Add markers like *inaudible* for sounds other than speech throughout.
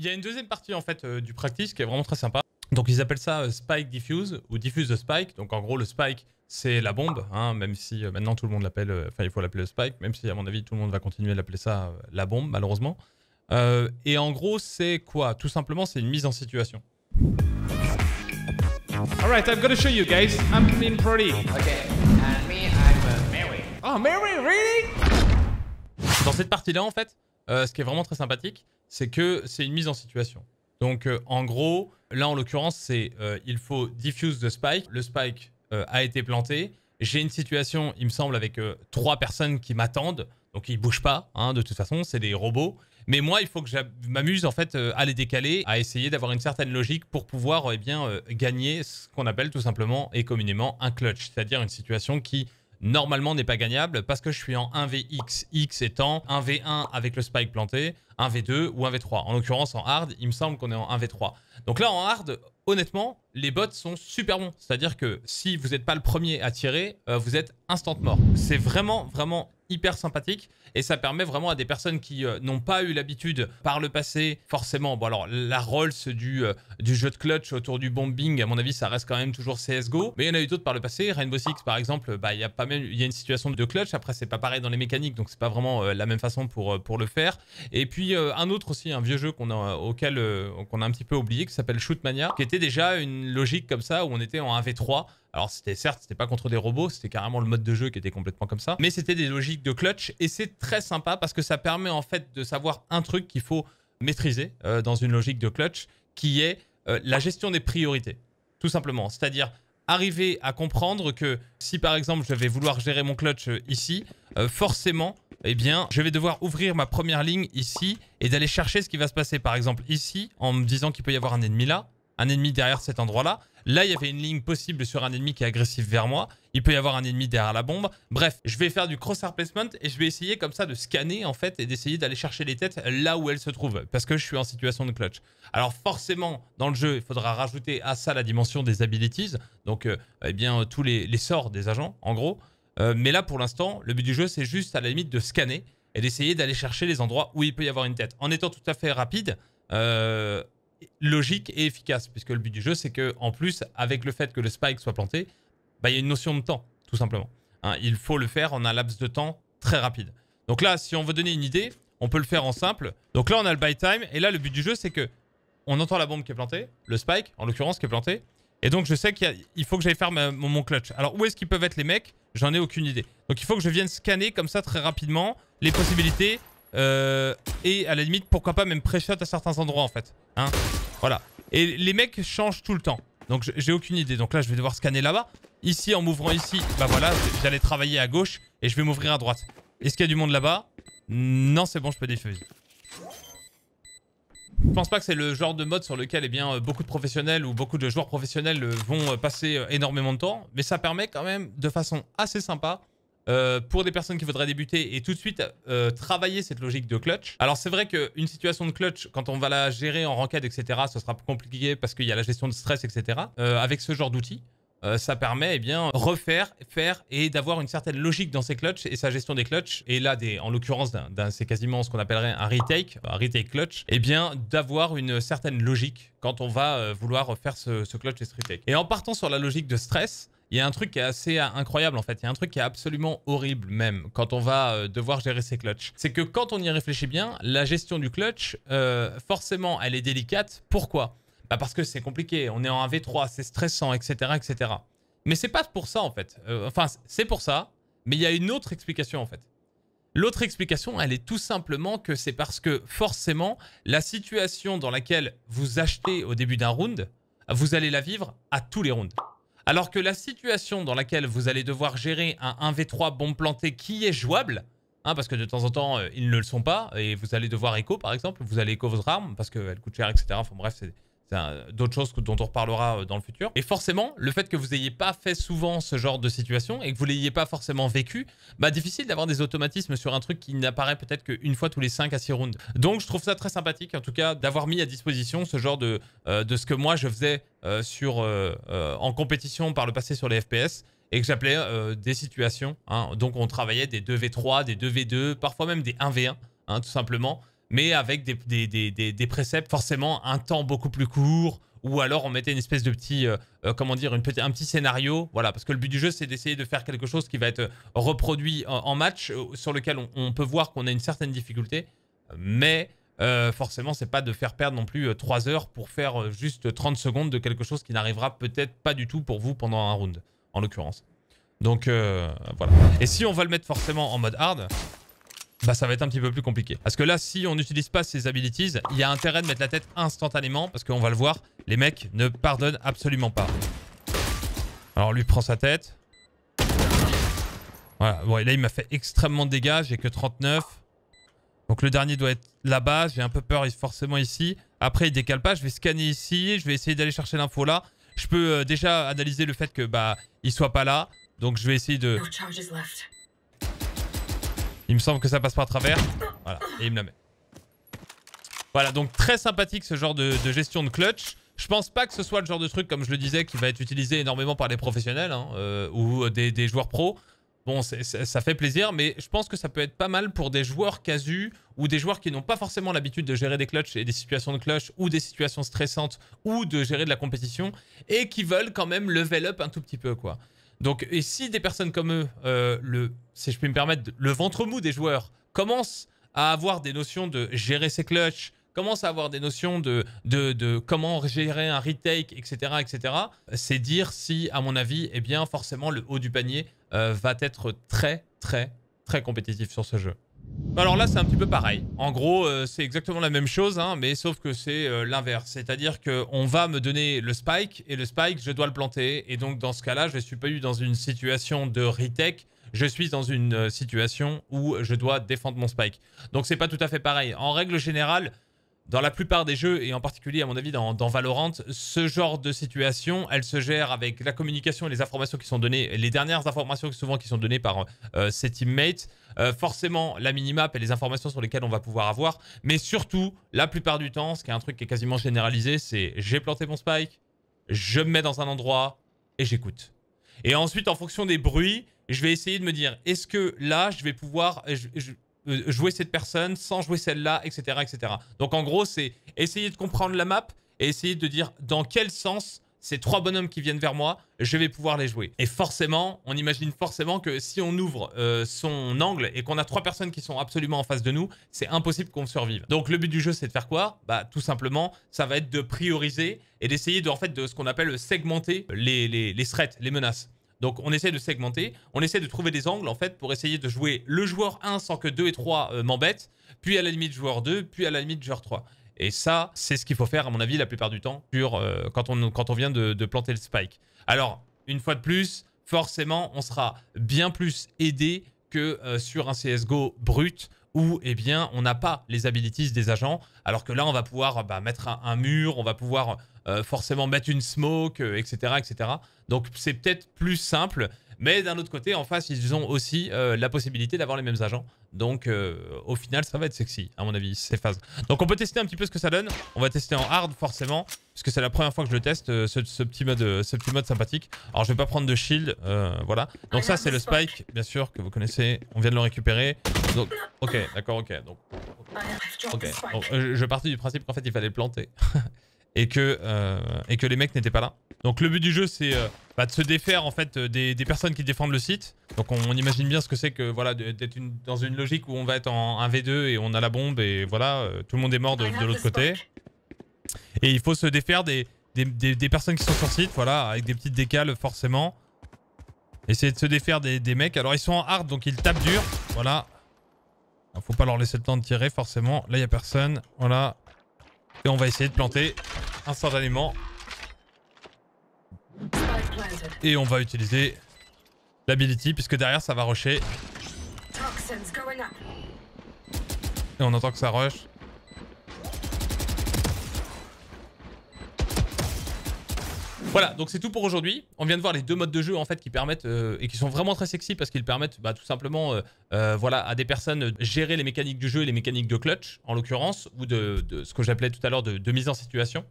il y a une deuxième partie en fait euh, du practice qui est vraiment très sympa. Donc ils appellent ça euh, Spike Diffuse ou Diffuse the Spike. Donc en gros le Spike c'est la bombe, hein, même si euh, maintenant tout le monde l'appelle, enfin il faut l'appeler le Spike, même si à mon avis tout le monde va continuer à l'appeler ça la bombe malheureusement. et en gros c'est quoi Tout simplement c'est une mise en situation. show you guys. I'm Okay, and me I'm uh, Mary. Oh Mary, Dans cette partie là en fait, ce qui est vraiment très sympathique, c'est que c'est une mise en situation. Donc euh, en gros, là en l'occurrence, c'est euh, il faut diffuse le spike. Le spike euh, a été planté. J'ai une situation, il me semble, avec trois personnes qui m'attendent. Donc ils bougent pas, hein, de toute façon, c'est des robots. Mais moi, il faut que je m'amuse en fait à les décaler, à essayer d'avoir une certaine logique pour pouvoir eh bien gagner ce qu'on appelle tout simplement et communément un clutch, c'est-à-dire une situation qui normalement n'est pas gagnable parce que je suis en 1 vx x étant 1v1 avec le spike planté, 1v2 ou 1v3. En l'occurrence, en hard, il me semble qu'on est en 1v3. Donc là, en hard, honnêtement, les bots sont super bons. C'est-à-dire que si vous n'êtes pas le premier à tirer, euh, vous êtes instant mort. C'est vraiment, vraiment hyper sympathique et ça permet vraiment à des personnes qui euh, n'ont pas eu l'habitude par le passé, forcément, bon alors la Rolls du, euh, du jeu de clutch autour du bombing, à mon avis ça reste quand même toujours CSGO, mais il y en a eu d'autres par le passé, Rainbow Six par exemple, euh, bah il y a pas même, il y a une situation de clutch, après c'est pas pareil dans les mécaniques, donc c'est pas vraiment la même façon pour, pour le faire, et puis un autre aussi, un vieux jeu qu'on a, auquel qu'on a un petit peu oublié, qui s'appelle Shootmania, qui était déjà une logique comme ça, où on était en 1v3, alors c'était certes, c'était pas contre des robots, c'était carrément le mode de jeu qui était complètement comme ça, mais c'était des logiques de clutch et c'est très sympa parce que ça permet en fait de savoir un truc qu'il faut maîtriser euh, dans une logique de clutch qui est euh, la gestion des priorités, tout simplement. C'est-à-dire arriver à comprendre que si par exemple je vais vouloir gérer mon clutch euh, ici, forcément, eh bien, je vais devoir ouvrir ma première ligne ici et d'aller chercher ce qui va se passer par exemple ici en me disant qu'il peut y avoir un ennemi là, un ennemi derrière cet endroit-là. Là, il y avait une ligne possible sur un ennemi qui est agressif vers moi. Il peut y avoir un ennemi derrière la bombe. Bref, je vais faire du cross placement et je vais essayer comme ça de scanner en fait et d'essayer d'aller chercher les têtes là où elles se trouvent parce que je suis en situation de clutch. Alors forcément, dans le jeu, il faudra rajouter à ça la dimension des abilities, donc euh, eh bien euh, tous les, sorts des agents en gros. Euh, mais là, pour l'instant, le but du jeu, c'est juste à la limite de scanner et d'essayer d'aller chercher les endroits où il peut y avoir une tête. En étant tout à fait rapide, logique et efficace, puisque le but du jeu, c'est que en plus, avec le fait que le spike soit planté, bah, il y a une notion de temps, tout simplement. Hein, il faut le faire en un laps de temps très rapide. Donc là, si on veut donner une idée, on peut le faire en simple. Donc là, on a le buy time, et là, le but du jeu, c'est que on entend la bombe qui est plantée, le spike, en l'occurrence, qui est planté, et donc je sais qu'il faut que j'aille faire mon clutch. Alors où est-ce qu'ils peuvent être les mecs J'en ai aucune idée. Donc il faut que je vienne scanner comme ça très rapidement les possibilités euh, et à la limite, pourquoi pas même pré à certains endroits en fait. Hein voilà. Et les mecs changent tout le temps. Donc j'ai aucune idée. Donc là, je vais devoir scanner là-bas. Ici, en m'ouvrant ici, bah voilà, j'allais travailler à gauche et je vais m'ouvrir à droite. Est-ce qu'il y a du monde là-bas Non, c'est bon, je peux défuser Je pense pas que c'est le genre de mode sur lequel eh bien, euh, beaucoup de professionnels ou beaucoup de joueurs professionnels euh, vont passer énormément de temps, mais ça permet quand même de façon assez sympa euh, pour des personnes qui voudraient débuter et tout de suite euh, travailler cette logique de clutch. Alors c'est vrai qu'une situation de clutch, quand on va la gérer en ranked, etc., ce sera compliqué parce qu'il y a la gestion de stress, etc. Euh, avec ce genre d'outils, ça permet eh bien refaire, faire et d'avoir une certaine logique dans ses clutches et sa gestion des clutches. Et là, en l'occurrence, c'est quasiment ce qu'on appellerait un retake, un retake clutch, eh bien d'avoir une certaine logique quand on va vouloir faire ce, ce, clutch et ce retake. Et en partant sur la logique de stress, il y a un truc qui est assez euh, incroyable en fait. Il y a un truc qui est absolument horrible même quand on va euh, devoir gérer ses clutches. C'est que quand on y réfléchit bien, la gestion du clutch, euh, forcément, elle est délicate. Pourquoi bah, Parce que c'est compliqué. On est en 1v3, c'est stressant, etc. etc. Mais c'est pas pour ça en fait. enfin, c'est pour ça, mais il y a une autre explication en fait. L'autre explication, elle est tout simplement que c'est parce que forcément, la situation dans laquelle vous achetez au début d'un round, vous allez la vivre à tous les rounds. Alors que la situation dans laquelle vous allez devoir gérer un 1v3 bombe plantée qui est jouable, hein, parce que de temps en temps, euh, ils ne le sont pas, et vous allez devoir écho par exemple, vous allez écho votre arme parce qu'elle coûte cher, etc. Enfin bref, c'est d'autres choses dont on reparlera euh, dans le futur. Et forcément, le fait que vous n'ayez pas fait souvent ce genre de situation et que vous l'ayez pas forcément vécu, bah difficile d'avoir des automatismes sur un truc qui n'apparaît peut-être qu'une fois tous les 5 à 6 rounds. Donc je trouve ça très sympathique en tout cas d'avoir mis à disposition ce genre de, euh, de ce que moi je faisais euh, sur, en compétition par le passé sur les FPS et que j'appelais des situations. Hein. Donc on travaillait des 2v3, des 2v2, parfois même des 1v1 hein, tout simplement mais avec des, des, des, des, des préceptes forcément un temps beaucoup plus court, ou alors on mettait une espèce de petit, euh, euh, comment dire, une petite un petit scénario, voilà, parce que le but du jeu, c'est d'essayer de faire quelque chose qui va être euh, reproduit en, match, sur lequel on, peut voir qu'on a une certaine difficulté, mais forcément, c'est pas de faire perdre non plus 3 heures pour faire juste 30 secondes de quelque chose qui n'arrivera peut-être pas du tout pour vous pendant un round, en l'occurrence. Donc voilà. Et si on va le mettre forcément en mode hard, bah ça va être un petit peu plus compliqué. Parce que là, si on n'utilise pas ses abilities, il y a intérêt de mettre la tête instantanément, parce qu'on va le voir, les mecs ne pardonnent absolument pas. Alors lui prend sa tête. Voilà, bon, là il m'a fait extrêmement de dégâts, j'ai que 39. Donc le dernier doit être là-bas, j'ai un peu peur Il forcément ici. Après il décale pas, je vais scanner ici, je vais essayer d'aller chercher l'info là. Je peux euh, déjà analyser le fait que bah il soit pas là, donc je vais essayer de... Il me semble que ça passe par travers. Voilà, et il me la met. Voilà, donc très sympathique ce genre de, gestion de clutch. Je pense pas que ce soit le genre de truc, comme je le disais, qui va être utilisé énormément par les professionnels hein, euh, ou des, joueurs pros. Bon, ça fait plaisir, mais je pense que ça peut être pas mal pour des joueurs casus ou des joueurs qui n'ont pas forcément l'habitude de gérer des clutches et des situations de clutch ou des situations stressantes ou de gérer de la compétition et qui veulent quand même level up un tout petit peu, quoi. Donc, et si des personnes comme eux, euh, si je puis me permettre, le ventre mou des joueurs, commencent à avoir des notions de gérer ses clutches, commencent à avoir des notions de, de, comment gérer un retake, etc., etc., c'est dire si, à mon avis, eh bien, forcément, le haut du panier euh, va être très, très, très compétitif sur ce jeu. Bah alors là, c'est un petit peu pareil. En gros, euh, c'est exactement la même chose, hein, mais sauf que c'est euh, l'inverse. C'est-à-dire qu'on va me donner le spike, et le spike, je dois le planter. Et donc, dans ce cas-là, je ne suis pas eu dans une situation de retech, je suis dans une euh, situation où je dois défendre mon spike. Donc, c'est pas tout à fait pareil. En règle générale, dans la plupart des jeux, et en particulier à mon avis dans, Valorant, ce genre de situation, elle se gère avec la communication et les informations qui sont données, les dernières informations souvent qui sont données par euh, ses teammates, euh, forcément la minimap et les informations sur lesquelles on va pouvoir avoir, mais surtout, la plupart du temps, ce qui est un truc qui est quasiment généralisé, c'est j'ai planté mon spike, je me mets dans un endroit et j'écoute. Et ensuite, en fonction des bruits, je vais essayer de me dire, est-ce que là, je vais pouvoir... Euh, jouer cette personne sans jouer celle-là, etc., etc. Donc en gros, c'est essayer de comprendre la map et essayer de dire dans quel sens ces trois bonhommes qui viennent vers moi, je vais pouvoir les jouer. Et forcément, on imagine forcément que si on ouvre euh, son angle et qu'on a trois personnes qui sont absolument en face de nous, c'est impossible qu'on survive. Donc le but du jeu, c'est de faire quoi Bah tout simplement, ça va être de prioriser et d'essayer de en fait de ce qu'on appelle segmenter les threats, les menaces. Donc on essaie de segmenter, on essaie de trouver des angles en fait pour essayer de jouer le joueur 1 sans que 2 et 3 euh, m'embêtent, puis à la limite joueur 2, puis à la limite joueur 3. Et ça, c'est ce qu'il faut faire à mon avis la plupart du temps euh, quand, on, quand on vient de, planter le spike. Alors, une fois de plus, forcément, on sera bien plus aidé que euh, sur un CSGO brut où eh bien, on n'a pas les abilities des agents, alors que là, on va pouvoir bah, mettre un, mur, on va pouvoir euh, forcément mettre une smoke, etc., euh, etc. Donc c'est peut-être plus simple. Mais d'un autre côté, en face, ils ont aussi euh, la possibilité d'avoir les mêmes agents. Donc au final, ça va être sexy, à mon avis, ces phases. Donc on peut tester un petit peu ce que ça donne. On va tester en hard, forcément, parce que c'est la première fois que je le teste, ce, petit mode, ce petit mode sympathique. Alors je vais pas prendre de shield, voilà. Donc ça, c'est le spike, bien sûr, que vous connaissez. On vient de le récupérer. Donc, ok, d'accord, ok. Donc, ok. je partais du principe qu'en fait, il fallait le planter. *laughs* et que, euh, et que les mecs n'étaient pas là. Donc le but du jeu c'est euh, bah, de se défaire en fait des, personnes qui défendent le site. Donc on, imagine bien ce que c'est que voilà d'être dans une logique où on va être en 1v2 et on a la bombe et voilà euh, tout le monde est mort de, l'autre côté. Et il faut se défaire des personnes qui sont sur site, voilà, avec des petites décales forcément. Essayer de se défaire des, mecs. Alors ils sont en hard donc ils tapent dur, voilà. faut pas leur laisser le temps de tirer forcément. Là il y a personne, voilà. Et on va essayer de planter instantanément. Et on va utiliser l'ability puisque derrière ça va rusher. Et on entend que ça rush. Voilà, donc c'est tout pour aujourd'hui. On vient de voir les deux modes de jeu en fait qui permettent euh, et qui sont vraiment très sexy parce qu'ils permettent bah, tout simplement euh, euh, voilà, à des personnes de gérer les mécaniques du jeu et les mécaniques de clutch en l'occurrence ou de, ce que j'appelais tout à l'heure de, mise en situation.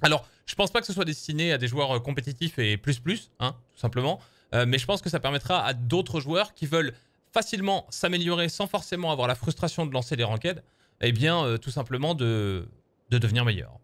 Alors, je pense pas que ce soit destiné à des joueurs compétitifs et plus plus, hein, tout simplement, mais je pense que ça permettra à d'autres joueurs qui veulent facilement s'améliorer sans forcément avoir la frustration de lancer les ranked, eh bien tout simplement de, de devenir meilleur.